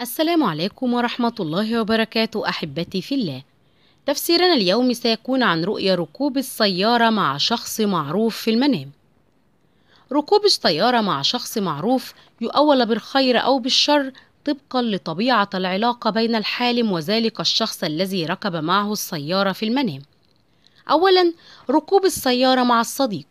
السلام عليكم ورحمة الله وبركاته أحبتي في الله تفسيرنا اليوم سيكون عن رؤية ركوب السيارة مع شخص معروف في المنام ركوب السيارة مع شخص معروف يؤول بالخير أو بالشر طبقا لطبيعة العلاقة بين الحالم وذلك الشخص الذي ركب معه السيارة في المنام أولا ركوب السيارة مع الصديق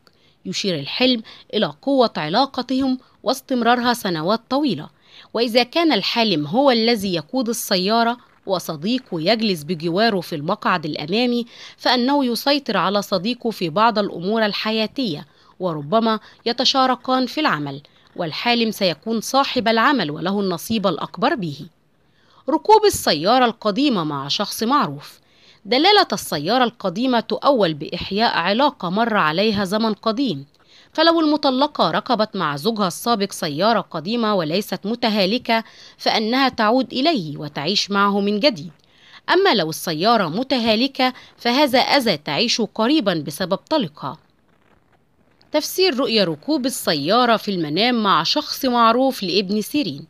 يشير الحلم إلى قوة علاقتهم واستمرارها سنوات طويلة وإذا كان الحالم هو الذي يقود السيارة وصديقه يجلس بجواره في المقعد الأمامي فإنه يسيطر على صديقه في بعض الأمور الحياتية وربما يتشاركان في العمل والحالم سيكون صاحب العمل وله النصيب الأكبر به ركوب السيارة القديمة مع شخص معروف دلالة السيارة القديمة تؤول بإحياء علاقة مر عليها زمن قديم فلو المطلقة ركبت مع زوجها السابق سيارة قديمة وليست متهالكة فإنها تعود إليه وتعيش معه من جديد أما لو السيارة متهالكة فهذا أذى تعيش قريبا بسبب طلقها تفسير رؤية ركوب السيارة في المنام مع شخص معروف لابن سيرين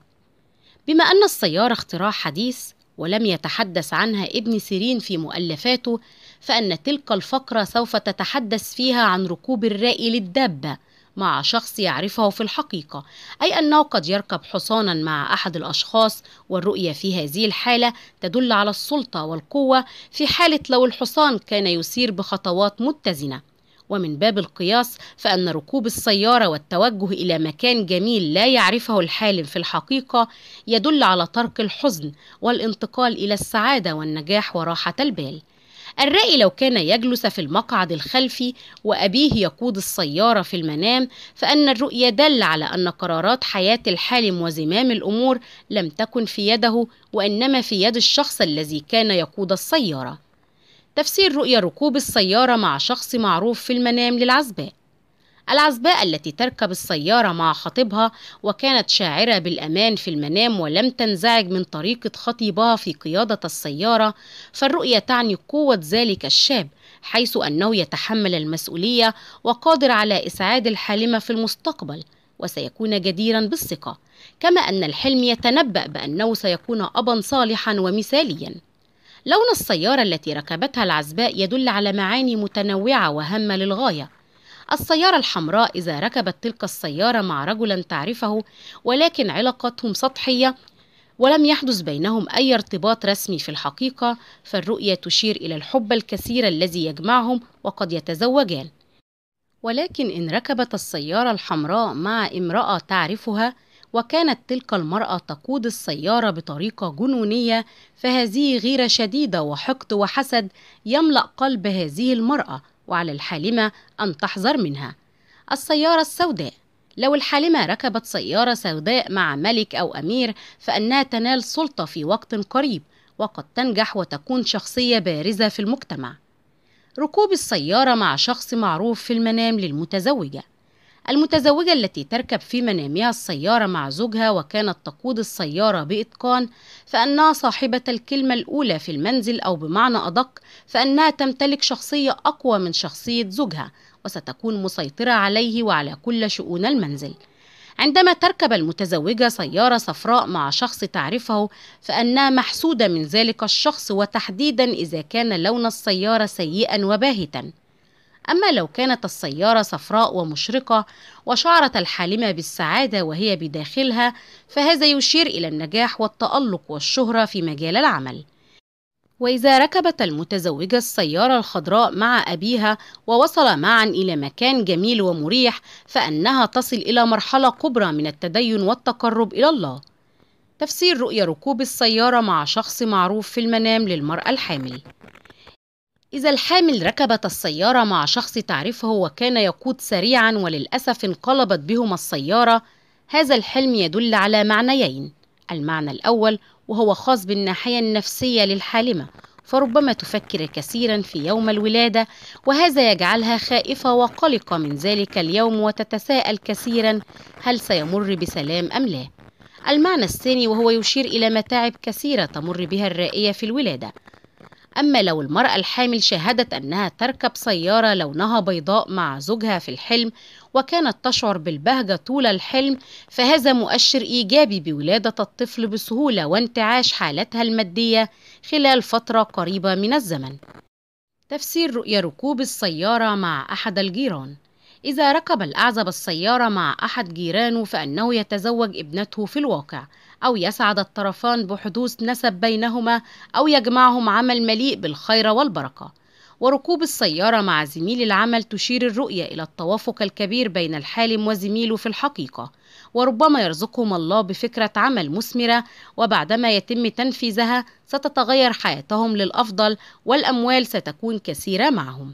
بما أن السيارة اختراع حديث ولم يتحدث عنها ابن سيرين في مؤلفاته فأن تلك الفقرة سوف تتحدث فيها عن ركوب الرائي للدابة مع شخص يعرفه في الحقيقة أي أنه قد يركب حصانا مع أحد الأشخاص والرؤية في هذه الحالة تدل على السلطة والقوة في حالة لو الحصان كان يسير بخطوات متزنة ومن باب القياس فأن ركوب السيارة والتوجه إلى مكان جميل لا يعرفه الحالم في الحقيقة يدل على ترك الحزن والانتقال إلى السعادة والنجاح وراحة البال الرأي لو كان يجلس في المقعد الخلفي وأبيه يقود السيارة في المنام فأن الرؤية دل على أن قرارات حياة الحالم وزمام الأمور لم تكن في يده وإنما في يد الشخص الذي كان يقود السيارة تفسير رؤية ركوب السيارة مع شخص معروف في المنام للعزباء العزباء التي تركب السيارة مع خطيبها وكانت شاعرة بالأمان في المنام ولم تنزعج من طريقة خطيبها في قيادة السيارة فالرؤية تعني قوة ذلك الشاب حيث أنه يتحمل المسؤولية وقادر على إسعاد الحالمة في المستقبل وسيكون جديرا بالثقة كما أن الحلم يتنبأ بأنه سيكون أبا صالحا ومثاليا لون السيارة التي ركبتها العزباء يدل على معاني متنوعة وهامة للغاية السيارة الحمراء إذا ركبت تلك السيارة مع رجلا تعرفه ولكن علاقتهم سطحية ولم يحدث بينهم أي ارتباط رسمي في الحقيقة فالرؤية تشير إلى الحب الكثير الذي يجمعهم وقد يتزوجان ولكن إن ركبت السيارة الحمراء مع امرأة تعرفها وكانت تلك المرأة تقود السيارة بطريقة جنونية فهذه غيرة شديدة وحقد وحسد يملأ قلب هذه المرأة وعلى الحالمة أن تحذر منها السيارة السوداء لو الحالمة ركبت سيارة سوداء مع ملك أو أمير فإنها تنال سلطة في وقت قريب وقد تنجح وتكون شخصية بارزة في المجتمع ركوب السيارة مع شخص معروف في المنام للمتزوجة المتزوجة التي تركب في منامها السيارة مع زوجها وكانت تقود السيارة بإتقان فأنها صاحبة الكلمة الأولى في المنزل أو بمعنى أدق فأنها تمتلك شخصية أقوى من شخصية زوجها وستكون مسيطرة عليه وعلى كل شؤون المنزل عندما تركب المتزوجة سيارة صفراء مع شخص تعرفه فأنها محسودة من ذلك الشخص وتحديدا إذا كان لون السيارة سيئا وباهتا أما لو كانت السيارة صفراء ومشرقة وشعرت الحالمة بالسعادة وهي بداخلها فهذا يشير إلى النجاح والتألق والشهرة في مجال العمل. وإذا ركبت المتزوجة السيارة الخضراء مع أبيها ووصل معا إلى مكان جميل ومريح فأنها تصل إلى مرحلة كبرى من التدين والتقرب إلى الله. تفسير رؤية ركوب السيارة مع شخص معروف في المنام للمرأة الحامل إذا الحامل ركبت السيارة مع شخص تعرفه وكان يقود سريعا وللأسف انقلبت بهما السيارة هذا الحلم يدل على معنيين المعنى الأول وهو خاص بالناحية النفسية للحالمة فربما تفكر كثيرا في يوم الولادة وهذا يجعلها خائفة وقلقة من ذلك اليوم وتتساءل كثيرا هل سيمر بسلام أم لا المعنى الثاني وهو يشير إلى متاعب كثيرة تمر بها الرائية في الولادة أما لو المرأة الحامل شاهدت أنها تركب سيارة لونها بيضاء مع زوجها في الحلم وكانت تشعر بالبهجة طول الحلم فهذا مؤشر إيجابي بولادة الطفل بسهولة وانتعاش حالتها المادية خلال فترة قريبة من الزمن. تفسير رؤية ركوب السيارة مع أحد الجيران إذا ركب الأعزب السيارة مع أحد جيرانه فإنه يتزوج ابنته في الواقع أو يسعد الطرفان بحدوث نسب بينهما أو يجمعهم عمل مليء بالخير والبركة وركوب السيارة مع زميل العمل تشير الرؤية إلى التوافق الكبير بين الحالم وزميله في الحقيقة وربما يرزقهم الله بفكرة عمل مثمرة وبعدما يتم تنفيذها ستتغير حياتهم للأفضل والأموال ستكون كثيرة معهم